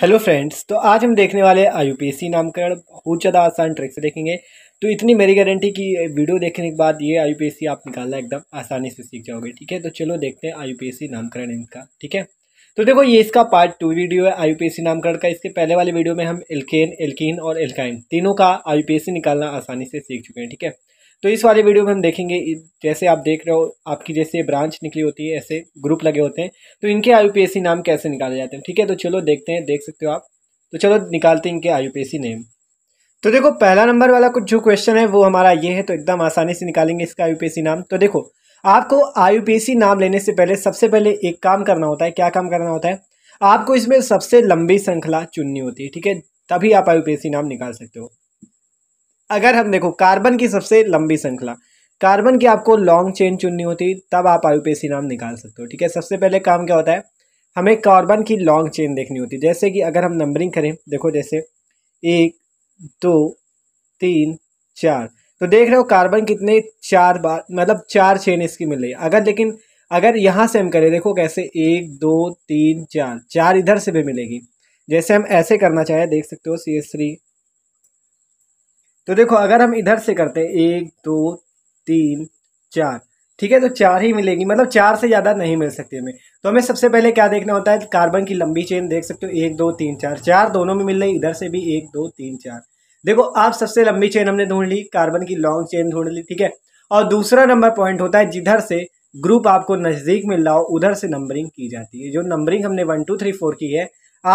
hello friends तो आज हम देखने वाले आई नामकरण बहुत ज़्यादा आसान ट्रिक से देखेंगे तो इतनी मेरी गारंटी कि वीडियो देखने के बाद ये आई आप निकालना एकदम आसानी से सीख जाओगे ठीक है तो चलो देखते हैं आई नामकरण इनका ठीक है तो देखो ये इसका पार्ट टू वीडियो है आई नामकरण का इसके पहले वाले वीडियो में हम एल्केन एल्किन और एल्काइन तीनों का आई निकालना आसानी से सीख चुके हैं ठीक है तो इस वाले वीडियो में हम देखेंगे जैसे आप देख रहे हो आपकी जैसे ब्रांच निकली होती है ऐसे ग्रुप लगे होते हैं तो इनके आयु नाम कैसे निकाले जाते हैं ठीक है तो चलो देखते हैं देख सकते हो आप तो चलो निकालते हैं इनके आयु नेम तो देखो पहला नंबर वाला कुछ जो क्वेश्चन है वो हमारा ये है तो एकदम आसानी से निकालेंगे इसका आयु नाम तो देखो आपको आयु नाम लेने से पहले सबसे पहले एक काम करना होता है क्या काम करना होता है आपको इसमें सबसे लंबी श्रृंखला चुननी होती है ठीक है तभी आप आयु नाम निकाल सकते हो अगर हम देखो कार्बन की सबसे लंबी श्रृंखला कार्बन की आपको लॉन्ग चेन चुननी होती तब आप आयु नाम निकाल सकते हो ठीक है सबसे पहले काम क्या होता है हमें कार्बन की लॉन्ग चेन देखनी होती जैसे कि अगर हम नंबरिंग करें देखो जैसे एक दो तीन चार तो देख रहे हो कार्बन कितने चार बार मतलब चार चेन इसकी मिल रही अगर लेकिन अगर यहाँ से हम करें देखो कैसे एक दो तीन चार चार इधर से भी मिलेगी जैसे हम ऐसे करना चाहें देख सकते हो सी एस थ्री तो देखो अगर हम इधर से करते हैं एक दो तीन चार ठीक है तो चार ही मिलेगी मतलब चार से ज़्यादा नहीं मिल सकती हमें तो हमें सबसे पहले क्या देखना होता है कार्बन की लंबी चेन देख सकते हो एक दो तीन चार चार दोनों में मिल रही इधर से भी एक दो तीन चार देखो आप सबसे लंबी चेन हमने ढूंढ ली कार्बन की लॉन्ग चेन ढूंढ ली ठीक है और दूसरा नंबर पॉइंट होता है जिधर से ग्रुप आपको नज़दीक मिल रहा हो उधर से नंबरिंग की जाती है जो नंबरिंग हमने वन टू थ्री फोर की है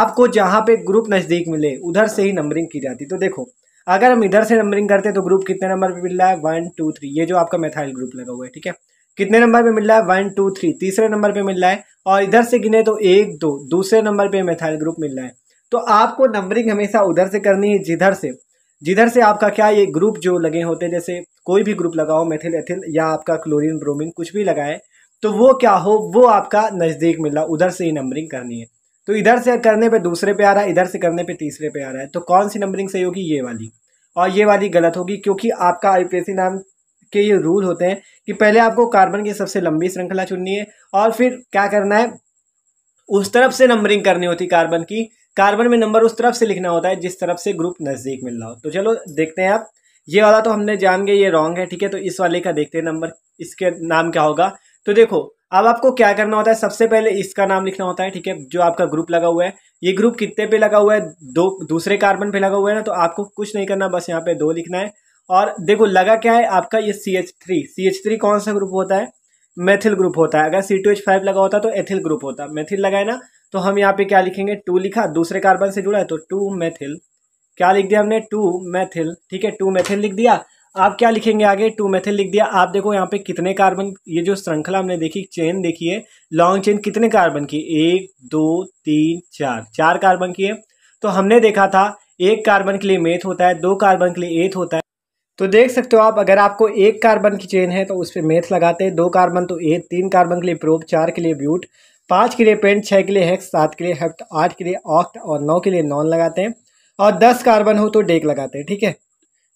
आपको जहां पे ग्रुप नज़दीक मिले उधर से ही नंबरिंग की जाती है तो देखो अगर हम इधर से नंबरिंग करते हैं तो ग्रुप कितने नंबर पे मिल रहा है वन टू थ्री ये जो आपका मेथाइल ग्रुप लगा हुआ है ठीक है कितने नंबर पे मिल रहा है वन टू थ्री तीसरे नंबर पे मिल रहा है और इधर से गिने तो एक दो दूसरे नंबर पे मेथाइल ग्रुप मिल रहा है तो आपको नंबरिंग हमेशा उधर से करनी है जिधर से जिधर से आपका क्या ये ग्रुप जो लगे होते हैं जैसे कोई भी ग्रुप लगाओ मेथिल एथिल या आपका क्लोरिन ब्रोमिन कुछ भी लगाए तो वो क्या हो वो आपका नज़दीक मिल रहा उधर से ही नंबरिंग करनी है तो इधर से करने पे दूसरे पे आ रहा है इधर से करने पे तीसरे पे आ रहा है तो कौन सी नंबरिंग सही होगी ये वाली और ये वाली गलत होगी क्योंकि आपका आईपीएससी नाम के ये रूल होते हैं कि पहले आपको कार्बन की सबसे लंबी श्रृंखला चुननी है और फिर क्या करना है उस तरफ से नंबरिंग करनी होती कार्बन की कार्बन में नंबर उस तरफ से लिखना होता है जिस तरफ से ग्रुप नज़दीक मिल रहा हो तो चलो देखते हैं आप ये वाला तो हमने जान गए ये रॉन्ग है ठीक है तो इस वाले का देखते हैं नंबर इसके नाम क्या होगा तो देखो अब आपको क्या करना होता है सबसे पहले इसका नाम लिखना होता है ठीक है जो आपका ग्रुप लगा हुआ है ये ग्रुप कितने पे लगा हुआ है दो दूसरे कार्बन पे लगा हुआ है ना तो आपको कुछ नहीं करना बस यहाँ पे दो लिखना है और देखो लगा क्या है आपका ये C H three C H three कौन सा ग्रुप होता है मेथिल ग्रुप होता है अगर सी टू एच फाइव लगा होता तो एथिल ग्रुप होता मेथिल लगाए ना तो हम यहाँ पे क्या लिखेंगे टू लिखा दूसरे कार्बन से जुड़ा है तो टू मेथिल क्या लिख दिया हमने टू मैथिल ठीक है टू मैथिल लिख दिया आप क्या लिखेंगे आगे टू मेथिल लिख दिया आप देखो यहाँ पे कितने कार्बन ये जो श्रृंखला हमने देखी चेन देखी है लॉन्ग चेन कितने कार्बन की एक दो तीन चार चार कार्बन की है तो हमने देखा था एक कार्बन के लिए मेथ होता है दो कार्बन के लिए एथ होता है तो देख सकते हो आप अगर आपको एक कार्बन की चेन है तो उस पर मेथ लगाते हैं दो कार्बन तो एथ तीन कार्बन के लिए प्रोप चार के लिए ब्यूट पाँच के लिए पेंट छः के लिए हेक्स सात के लिए हेक्ट आठ के लिए ऑक्ट और नौ के लिए नॉन लगाते हैं और दस कार्बन हो तो डेक लगाते हैं ठीक है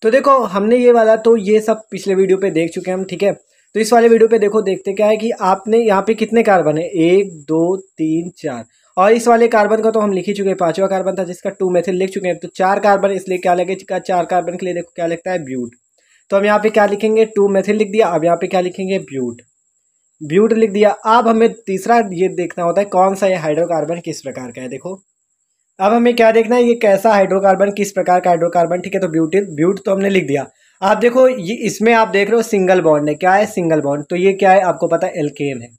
तो देखो हमने ये वाला तो ये सब पिछले वीडियो पे देख चुके हैं हम ठीक है तो इस वाले वीडियो पे देखो देखते क्या है कि आपने यहाँ पे कितने कार्बन है एक दो तीन चार और इस वाले कार्बन का तो हम लिख ही चुके हैं पांचवा कार्बन था जिसका टू मेथिल लिख चुके हैं तो चार कार्बन इसलिए क्या लगे चार कार्बन के लिए देखो क्या लगता है ब्यूट तो हम यहाँ पे क्या लिखेंगे टू मेथिल लिख दिया अब यहाँ पे क्या लिखेंगे ब्यूट ब्यूट लिख दिया अब हमें तीसरा ये देखना होता है कौन सा ये हाइड्रोकार्बन किस प्रकार का है देखो अब हमें क्या देखना है ये कैसा हाइड्रोकार्बन किस प्रकार का हाइड्रोकार्बन ठीक है तो ब्यूटी ब्यूट तो हमने लिख दिया आप देखो ये इसमें आप देख रहे हो सिंगल बॉन्ड है क्या है सिंगल बॉन्ड तो ये क्या है आपको पता है एल्केन है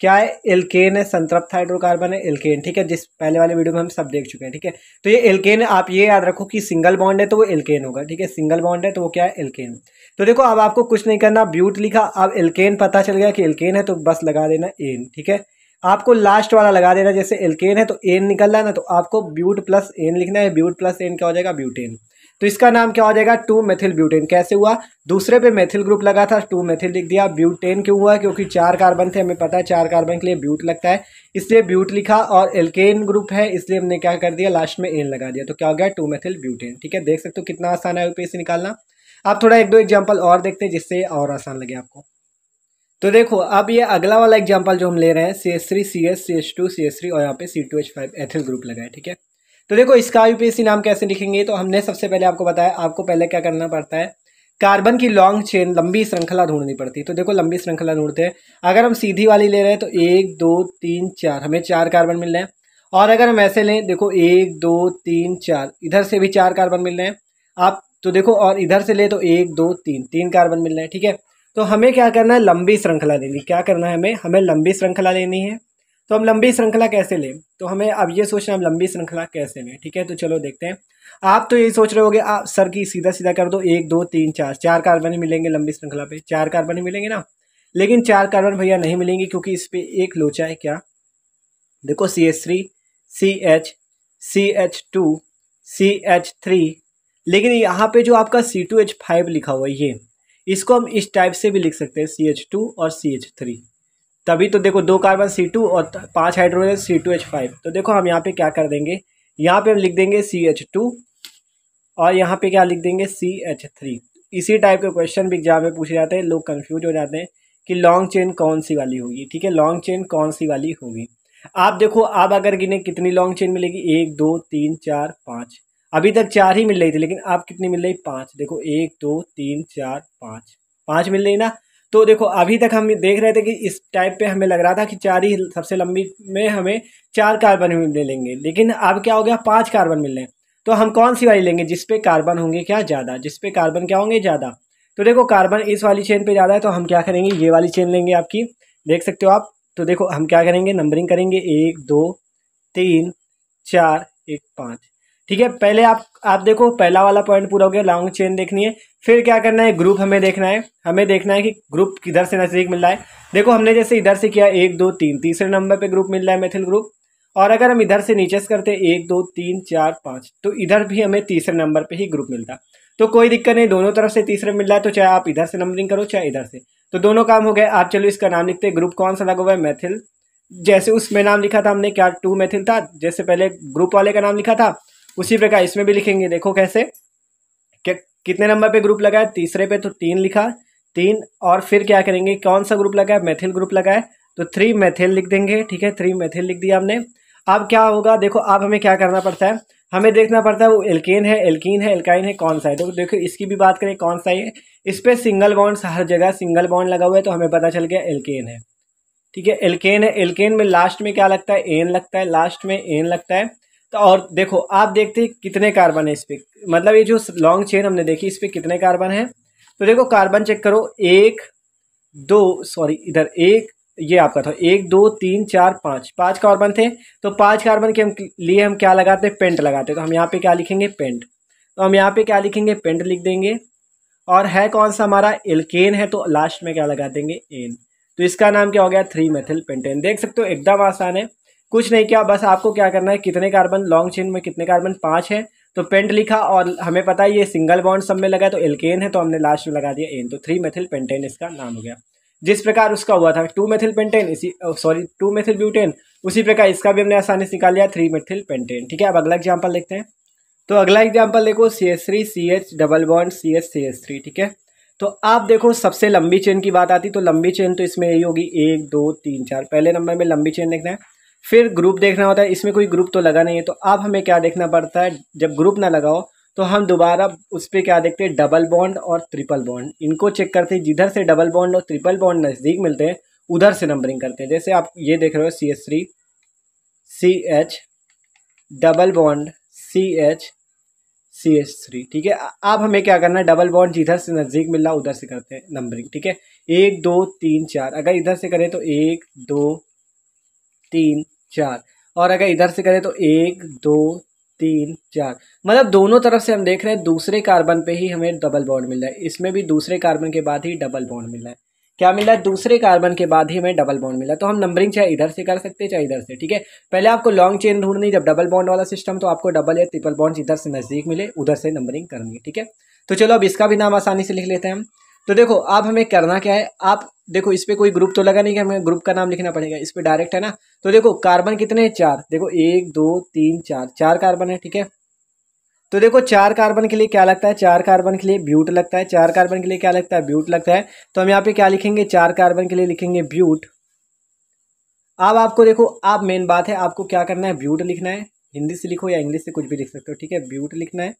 क्या है एल्केन है संतृप्त हाइड्रोकार्बन है एल्केन ठीक है जिस पहले वाले वीडियो में हम सब देख चुके हैं ठीक है तो ये एल्केन आप ये याद रखो कि सिंगल बॉन्ड है तो वो एल्केन होगा ठीक है सिंगल बॉन्ड है तो वो क्या है एल्केन तो देखो अब आपको कुछ नहीं करना ब्यूट लिखा अब एल्केन पता चल गया कि एल्केन है तो बस लगा देना एन ठीक है आपको लास्ट वाला लगा देना जैसे एल्केन है तो एन निकल रहा है ना तो आपको ब्यूट प्लस एन लिखना है ब्यूट प्लस एन क्या हो जाएगा ब्यूटेन तो इसका नाम क्या हो जाएगा टू मेथिल ब्यूटेन कैसे हुआ दूसरे पे मेथिल ग्रुप लगा था टू मेथिल लिख दिया ब्यूटेन क्यों हुआ क्योंकि चार कार्बन थे हमें पता है चार कार्बन के लिए ब्यूट लगता है इसलिए ब्यूट लिखा और एल्केन ग्रुप है इसलिए हमने क्या कर दिया लास्ट में एन लगा दिया तो क्या हो गया टू मेथिल ब्यूटेन ठीक है देख सकते हो कितना आसान है यूपीएससी निकालना आप थोड़ा एक दो एग्जाम्पल और देखते हैं जिससे और आसान लगे आपको तो देखो अब ये अगला वाला एग्जाम्पल जो हम ले रहे हैं C S three C S C S two C S three और यहाँ पे C two H five ethyl group लगाए ठीक है तो देखो इसका यूपीएससी नाम कैसे लिखेंगे तो हमने सबसे पहले आपको बताया आपको पहले क्या करना पड़ता है कार्बन की लॉन्ग चेन लंबी श्रृंखला ढूंढनी पड़ती है तो देखो लंबी श्रृंखला ढूंढते हैं अगर हम सीधी वाली ले रहे हैं तो एक दो तीन चार हमें चार कार्बन मिल रहे हैं और अगर हम ऐसे लें देखो एक दो तीन चार इधर से भी चार कार्बन मिल रहे हैं आप तो देखो और इधर से ले तो एक दो तीन तीन कार्बन मिल रहे हैं ठीक है तो हमें क्या करना है लंबी श्रृंखला लेनी क्या करना है हमें हमें लंबी श्रृंखला लेनी है तो हम लंबी श्रृंखला कैसे लें तो हमें अब ये सोचना हम लंबी श्रृंखला कैसे लें ठीक है तो चलो देखते हैं आप तो यही सोच रहे होगे आप सर की सीधा सीधा कर दो एक दो तीन चार चार कार्बन ही मिलेंगे लंबी श्रृंखला पे चार कार्बन ही मिलेंगे ना लेकिन चार कार्बन भैया नहीं मिलेंगे क्योंकि इस पर एक लोचा है क्या देखो C H three C H C H two C H three लेकिन यहाँ पे जो आपका सी टू एच फाइव लिखा हुआ है ये इसको हम इस टाइप से भी लिख सकते हैं सी एच टू और सी एच थ्री तभी तो देखो दो कार्बन सी टू और पाँच hydrogen C two H five तो देखो हम यहाँ पे क्या कर देंगे यहाँ पे हम लिख देंगे सी एच टू और यहाँ पे क्या लिख देंगे सी एच थ्री इसी टाइप के क्वेश्चन भी एग्जाम में पूछे जाते हैं लोग कन्फ्यूज हो जाते हैं कि लॉन्ग चेन कौन सी वाली होगी ठीक है लॉन्ग चेन कौन सी वाली होगी आप देखो आप अगर गिने कितनी लॉन्ग चेन मिलेगी एक दो तीन चार पाँच अभी तक चार ही मिल रही थी लेकिन अब कितनी मिल रही पाँच देखो एक दो तीन चार पाँच पाँच मिल रही ना तो देखो अभी तक हम देख रहे थे कि इस टाइप पे हमें लग रहा था कि चार ही सबसे लंबी में हमें चार कार्बन लेंगे लेकिन अब क्या हो गया पाँच कार्बन मिल रहे हैं तो हम कौन सी वाली लेंगे जिसपे कार्बन होंगे क्या ज़्यादा जिसपे कार्बन क्या होंगे ज़्यादा तो देखो कार्बन इस वाली चेन पे ज़्यादा है तो हम क्या करेंगे ये वाली चेन लेंगे आपकी देख सकते हो आप तो देखो हम क्या करेंगे नंबरिंग करेंगे एक दो तीन चार एक पाँच ठीक है पहले आप आप देखो पहला वाला पॉइंट पूरा हो गया लॉन्ग चेन देखनी है फिर क्या करना है ग्रुप हमें देखना है हमें देखना है कि ग्रुप किधर से नज़दीक मिल रहा है देखो हमने जैसे इधर से किया एक दो तीन तीसरे नंबर पे ग्रुप मिल रहा है मेथिल ग्रुप और अगर हम इधर से नीचे करते एक दो तीन चार पाँच तो इधर भी हमें तीसरे नंबर पर ही ग्रुप मिलता तो कोई दिक्कत नहीं दोनों तरफ से तीसरे मिल रहा है तो चाहे आप इधर से नंबरिंग करो चाहे इधर से तो दोनों काम हो गए आप चलो इसका नाम लिखते ग्रुप कौन सा लगा हुआ है मैथिल जैसे उसमें नाम लिखा था हमने क्या टू मैथिल था जैसे पहले ग्रुप वाले का नाम लिखा था उसी प्रकार इसमें भी लिखेंगे देखो कैसे कि, कितने नंबर पे ग्रुप लगाया तीसरे पे तो तीन लिखा तीन और फिर क्या करेंगे कौन सा ग्रुप लगाया मैथिल मेथिल ग्रुप लगाए तो थ्री मेथिल लिख देंगे ठीक है थ्री मेथिल लिख दिया हमने अब क्या होगा देखो अब हमें क्या करना पड़ता है हमें देखना पड़ता है वो एल्केन है एल्कीन है एल्काइन है कौन सा है तो देखो इसकी भी बात करें कौन सा है इस पर सिंगल बॉन्ड हर जगह सिंगल बॉन्ड लगा हुआ है तो हमें पता चल गया एल्केन है ठीक है एल्केन है एल्केन में लास्ट में क्या लगता है एन लगता है लास्ट में एन लगता है तो और देखो आप देखते हैं कितने कार्बन है इस पर मतलब ये जो लॉन्ग चेन हमने देखी इस पर कितने कार्बन है तो देखो कार्बन चेक करो एक दो सॉरी इधर एक ये आपका था एक दो तीन चार पाँच पाँच कार्बन थे तो पाँच कार्बन के हम लिए हम क्या लगाते हैं पेंट लगाते हैं तो हम यहाँ पे क्या लिखेंगे पेंट तो हम यहाँ पे क्या लिखेंगे पेंट लिख देंगे और है कौन सा हमारा एल्केन है तो लास्ट में क्या लगा देंगे एन तो इसका नाम क्या हो गया थ्री मेथिल पेंटेन देख सकते हो एकदम आसान है कुछ नहीं किया बस आपको क्या करना है कितने कार्बन लॉन्ग चेन में कितने कार्बन पाँच है तो पेंट लिखा और हमें पता है ये सिंगल बॉन्ड सब में लगा है तो एल्केन है तो हमने लास्ट में लगा दिया एन तो थ्री मेथिल पेंटेन इसका नाम हो गया जिस प्रकार उसका हुआ था टू मेथिल पेंटेन इसी सॉरी टू मेथिल ब्यूटेन उसी प्रकार इसका भी हमने आसानी से निकाल लिया थ्री मेथिल पेंटेन ठीक है अब अगला एग्जाम्पल देखते हैं तो अगला एग्जाम्पल देखो C S three C H double bond C S C S three ठीक है तो आप देखो सबसे लंबी चेन की बात आती तो लंबी चेन तो इसमें यही होगी एक दो तीन चार पहले नंबर में लंबी चेन देखना है फिर ग्रुप देखना होता है इसमें कोई ग्रुप तो लगा नहीं है तो अब हमें क्या देखना पड़ता है जब ग्रुप ना लगाओ तो हम दोबारा उस पर क्या देखते हैं डबल बॉन्ड और ट्रिपल बॉन्ड इनको चेक करते हैं जिधर से डबल बॉन्ड और ट्रिपल बॉन्ड नज़दीक मिलते हैं उधर से नंबरिंग करते हैं जैसे आप ये देख रहे हो C S three C H double bond C H C S three ठीक है अब हमें क्या करना है डबल बॉन्ड जिधर से नज़दीक मिल रहा उधर से करते हैं नंबरिंग ठीक है एक दो तीन चार अगर इधर से करें तो एक दो तीन चार और अगर इधर से करें तो एक दो तीन चार मतलब दोनों तरफ से हम देख रहे हैं दूसरे कार्बन पे ही हमें डबल बॉन्ड मिल रहा है इसमें भी दूसरे कार्बन के बाद ही डबल बॉन्ड मिल रहा है क्या मिला दूसरे कार्बन के बाद ही हमें डबल बॉन्ड मिला तो हम नंबरिंग चाहे इधर से कर सकते हैं चाहे इधर से ठीक है पहले आपको लॉन्ग चेन ढूंढनी जब डबल बॉन्ड वाला सिस्टम तो आपको डबल या ट्रिपल बॉन्ड इधर से नज़दीक मिले उधर से नंबरिंग करनी है ठीक है तो चलो अब इसका भी नाम आसानी से लिख लेते हैं हम तो देखो अब हमें करना क्या है आप देखो इस पर कोई ग्रुप तो लगा नहीं कि हमें ग्रुप का नाम लिखना पड़ेगा इस पर डायरेक्ट है ना तो देखो कार्बन कितने हैं चार देखो एक दो तीन चार चार कार्बन है ठीक है तो देखो चार कार्बन के लिए क्या लगता है चार कार्बन के लिए ब्यूट लगता है चार कार्बन के लिए क्या लगता है ब्यूट लगता है तो हम यहाँ पे क्या लिखेंगे चार कार्बन के लिए लिखेंगे ब्यूट अब आपको देखो आप मेन बात है आपको क्या करना है ब्यूट लिखना है हिंदी से लिखो या इंग्लिश से कुछ भी लिख सकते हो ठीक है ब्यूट लिखना है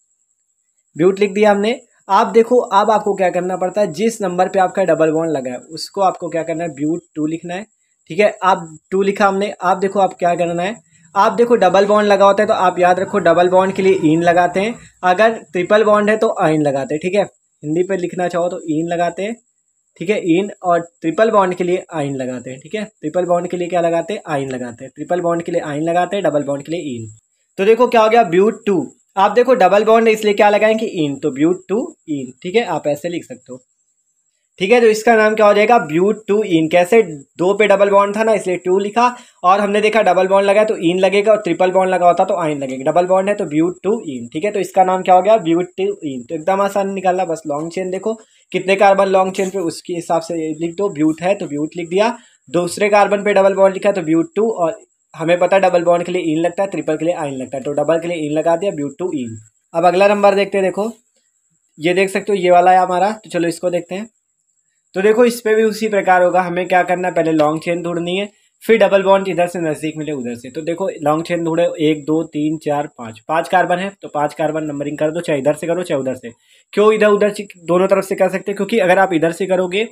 ब्यूट लिख दिया हमने आप देखो अब आपको क्या करना पड़ता है जिस नंबर पे आपका डबल बॉन्ड लगा है उसको आपको क्या करना है ब्यूट टू लिखना है ठीक है आप टू लिखा हमने आप देखो आप क्या करना है आप देखो डबल बॉन्ड लगा होता है तो आप याद रखो डबल बॉन्ड के लिए इन लगाते हैं अगर ट्रिपल बॉन्ड है तो आइन लगाते हैं ठीक है हिंदी पे लिखना चाहो तो इन लगाते हैं ठीक है इन और ट्रिपल बॉन्ड के लिए आइन लगाते हैं ठीक है ट्रिपल बॉन्ड के लिए क्या लगाते हैं आइन लगाते हैं ट्रिपल बॉन्ड के लिए आइन लगाते हैं डबल बॉन्ड के लिए इन तो देखो क्या हो गया ब्यूट टू आप देखो डबल बॉन्ड इसलिए क्या लगाएं कि इन तो ब्यूट टू इन ठीक है आप ऐसे लिख सकते हो ठीक है तो इसका नाम क्या हो जाएगा ब्यूट टू इन कैसे दो पे डबल बॉन्ड था ना इसलिए टू लिखा और हमने देखा डबल बॉन्ड लगा तो इन लगेगा और ट्रिपल बॉन्ड लगा होता तो आइन लगेगा डबल बॉन्ड है तो ब्यूट टू इन ठीक है तो इसका नाम क्या हो गया ब्यूट टू इन तो एकदम आसान निकालना बस लॉन्ग चेन देखो कितने कार्बन लॉन्ग चेन पे उसके हिसाब से लिख दो ब्यूट है तो ब्यूट लिख दिया दूसरे कार्बन पे डबल बॉन्ड लिखा तो ब्यूट टू और हमें पता है डबल बॉन्ड के लिए इन लगता है ट्रिपल के लिए आइन लगता है तो डबल के लिए इन लगा दिया ब्यूट टू इन अब अगला नंबर देखते हैं देखो ये देख सकते हो ये वाला है हमारा तो चलो इसको देखते हैं तो देखो इस पर भी उसी प्रकार होगा हमें क्या करना है पहले लॉन्ग चेन ढूंढनी है फिर डबल बॉन्ड इधर से नज़दीक मिले उधर से तो देखो लॉन्ग चेन ढूंढे एक दो तीन चार पाँच पाँच कार्बन है तो पाँच कार्बन नंबरिंग कर दो चाहे इधर से करो चाहे उधर से क्यों इधर उधर दोनों तरफ से कर सकते हैं क्योंकि अगर आप इधर से करोगे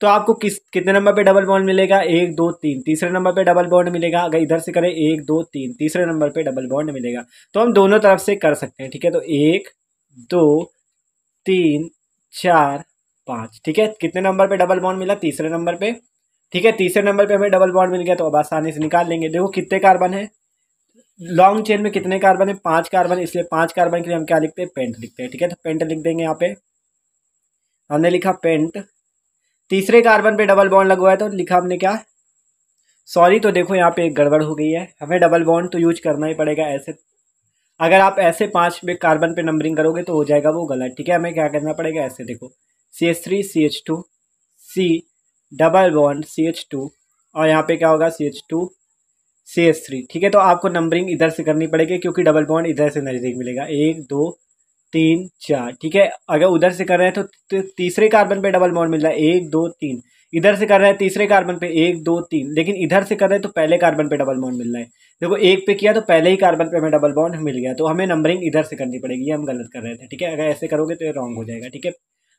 तो आपको किस कितने नंबर पे डबल बॉन्ड मिलेगा एक दो तीन तीसरे नंबर पे डबल बॉन्ड मिलेगा अगर इधर से करें एक दो तीन तीसरे नंबर पे डबल बॉन्ड मिलेगा तो हम दोनों तरफ से कर सकते हैं ठीक है तो एक दो तीन चार पाँच ठीक है कितने नंबर पे डबल बॉन्ड मिला तीसरे नंबर पे ठीक है तीसरे नंबर पे हमें डबल बॉन्ड मिल गया तो अब आसानी से निकाल लेंगे देखो कितने कार्बन है लॉन्ग चेन में कितने कार्बन है पांच कार्बन इसलिए पांच कार्बन के लिए हम क्या लिखते हैं पेंट लिखते हैं ठीक है तो पेंट लिख देंगे यहाँ पे हमने लिखा पेंट तीसरे कार्बन पे डबल बॉन्ड लगवाया तो लिखा हमने क्या सॉरी तो देखो यहाँ पे एक गड़बड़ हो गई है हमें डबल बॉन्ड तो यूज करना ही पड़ेगा ऐसे अगर आप ऐसे पांच पे कार्बन पे नंबरिंग करोगे तो हो जाएगा वो गलत ठीक है हमें क्या करना पड़ेगा ऐसे देखो C H three C H two C double bond C H two और यहाँ पे क्या होगा C H two C S three ठीक है तो आपको नंबरिंग इधर से करनी पड़ेगी क्योंकि डबल बॉन्ड इधर से नज़दीक मिलेगा एक दो तीन चार ठीक है अगर उधर से कर रहे हैं तो तीसरे कार्बन पे डबल बॉन्ड मिल रहा है एक दो तीन इधर से कर रहे हैं तीसरे कार्बन पे एक दो तीन लेकिन इधर से कर रहे हैं तो पहले कार्बन पे डबल बॉन्ड मिल रहा है देखो एक पे किया तो पहले ही कार्बन पे हमें डबल बॉन्ड मिल गया तो हमें नंबरिंग इधर से करनी पड़ेगी ये हम गलत कर रहे थे ठीक है अगर ऐसे करोगे तो ये रॉन्ग हो जाएगा ठीक है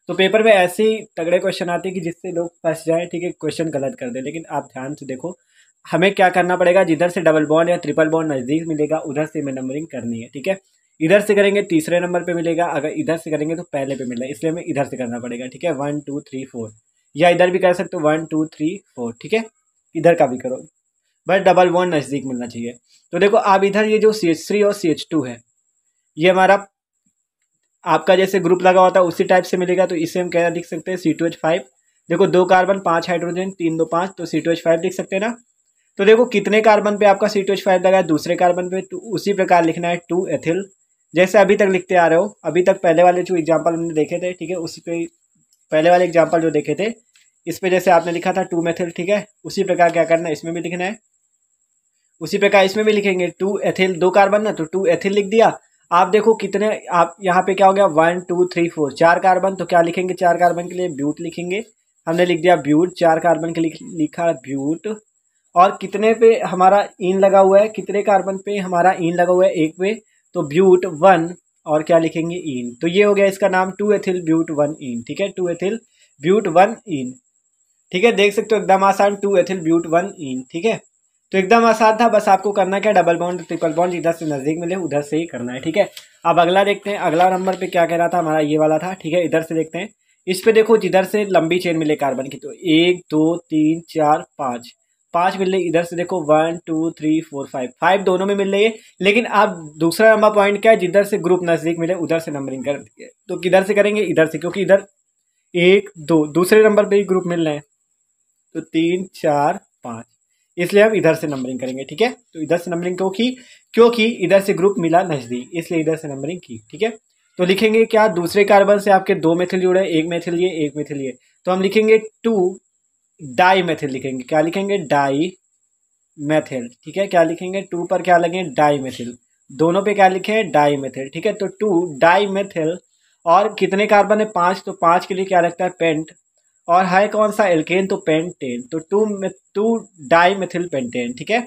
तो पेपर में ऐसे ही तगड़े क्वेश्चन आते हैं कि जिससे लोग फंस जाए ठीक है क्वेश्चन गलत कर दे लेकिन आप ध्यान से देखो हमें क्या करना पड़ेगा जिधर से डबल बॉन्ड या ट्रिपल बॉन्ड नज़दीक मिलेगा उधर से हमें नंबरिंग करनी है ठीक है इधर से करेंगे तीसरे नंबर पे मिलेगा अगर इधर से करेंगे तो पहले पे मिलेगा इसलिए हमें इधर से करना पड़ेगा ठीक है वन टू थ्री फोर या इधर भी कर सकते हो वन टू थ्री फोर ठीक है इधर का भी करो बस डबल बॉन्ड नज़दीक मिलना चाहिए तो देखो आप इधर ये जो सी एच थ्री और सी एच टू है ये हमारा आपका जैसे ग्रुप लगा हुआ था उसी टाइप से मिलेगा तो इसे हम क्या लिख सकते हैं सी टू एच फाइव देखो दो कार्बन पाँच हाइड्रोजन तीन दो पाँच तो सी टू एच फाइव लिख सकते हैं ना तो देखो कितने कार्बन पे आपका सी टू एच फाइव लगा है दूसरे कार्बन पे तो उसी प्रकार लिखना है टू एथिल जैसे अभी तक लिखते आ रहे हो अभी तक पहले वाले जो एग्जाम्पल हमने देखे थे ठीक है उसी पे पहले वाले एग्जाम्पल जो देखे थे इस पर जैसे आपने लिखा था टू मेथिल ठीक है उसी प्रकार क्या करना है इसमें भी लिखना है उसी प्रकार इसमें भी लिखेंगे टू एथिल दो कार्बन ना तो टू एथिल लिख दिया आप देखो कितने आप यहाँ पे क्या हो गया वन टू थ्री फोर चार कार्बन तो क्या लिखेंगे चार कार्बन के लिए ब्यूट लिखेंगे हमने लिख दिया ब्यूट चार कार्बन के लिए लिखा ब्यूट और कितने पे हमारा इन लगा हुआ है कितने कार्बन पे हमारा इन लगा हुआ है एक पे तो ब्यूट वन और क्या लिखेंगे इन तो ये हो गया इसका नाम two ethyl but one ene ठीक है two ethyl but one ene ठीक है देख सकते हो एकदम आसान two ethyl but one ene ठीक है तो एकदम आसान था बस आपको करना क्या डबल बॉन्ड ट्रिपल बॉन्ड इधर से नज़दीक मिले उधर से ही करना है ठीक है अब अगला देखते हैं अगला नंबर पे क्या कह रहा था हमारा ये वाला था ठीक है इधर से देखते हैं इस पे देखो जिधर से लंबी चेन मिले कार्बन की तो एक दो तीन चार पाँच पाँच मिल रही इधर से देखो one two three four five five दोनों में मिल रही है लेकिन अब दूसरा नंबर पॉइंट क्या है जिधर से ग्रुप नज़दीक मिले उधर से नंबरिंग कर तो किधर से करेंगे इधर से क्योंकि इधर एक दो दूसरे नंबर पर ही ग्रुप मिल रहे हैं तो तीन चार पाँच इसलिए हम इधर से नंबरिंग करेंगे ठीक है तो इधर से नंबरिंग क्यों की क्योंकि इधर से ग्रुप मिला नजदीक इसलिए इधर से नंबरिंग की ठीक है तो लिखेंगे क्या दूसरे कार्बन से आपके दो मेथिल जुड़े एक मेथिल ये एक मेथिल ये तो हम लिखेंगे टू डाई मेथिल लिखेंगे क्या लिखेंगे डाई मेथिल ठीक है क्या लिखेंगे टू पर क्या लगे डाई मेथिल दोनों पे क्या लिखे डाई मेथिल ठीक है तो टू डाई मेथिल और कितने कार्बन है पांच तो पांच के लिए क्या लगता है पेंट और है कौन सा एल्केन तो पेंटेन तो two two di methyl pentane ठीक है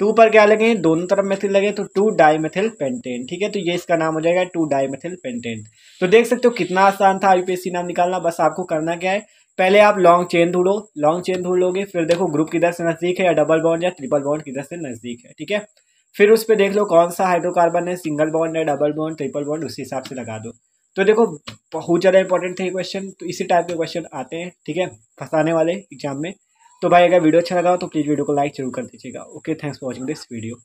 टू पर क्या लगे दोनों तरफ मेथिल लगे तो टू मेथिल पेंटेन ठीक है तो ये इसका नाम हो जाएगा टू मेथिल पेंटेन तो देख सकते हो कितना आसान था आईपीएससी नाम निकालना बस आपको करना क्या है पहले आप लॉन्ग चेन ढूंढो लॉन्ग चेन ढूंढ लोगे फिर देखो ग्रुप किधर से नजदीक है या डबल बॉन्ड या ट्रिपल बॉन्ड किधर से नजदीक है ठीक है फिर उस पर देख लो कौन सा हाइड्रोकार्बन है सिंगल बॉन्ड है डबल बॉन्ड ट्रिपल बॉन्ड उसी हिसाब से लगा दो तो देखो बहुत ज़्यादा इंपॉर्टेंट थे ये क्वेश्चन तो इसी टाइप के क्वेश्चन आते हैं ठीक है फंसाने वाले एग्जाम में तो भाई अगर वीडियो अच्छा लगा हो तो प्लीज़ वीडियो को लाइक जरूर कर दीजिएगा okay thanks for watching this video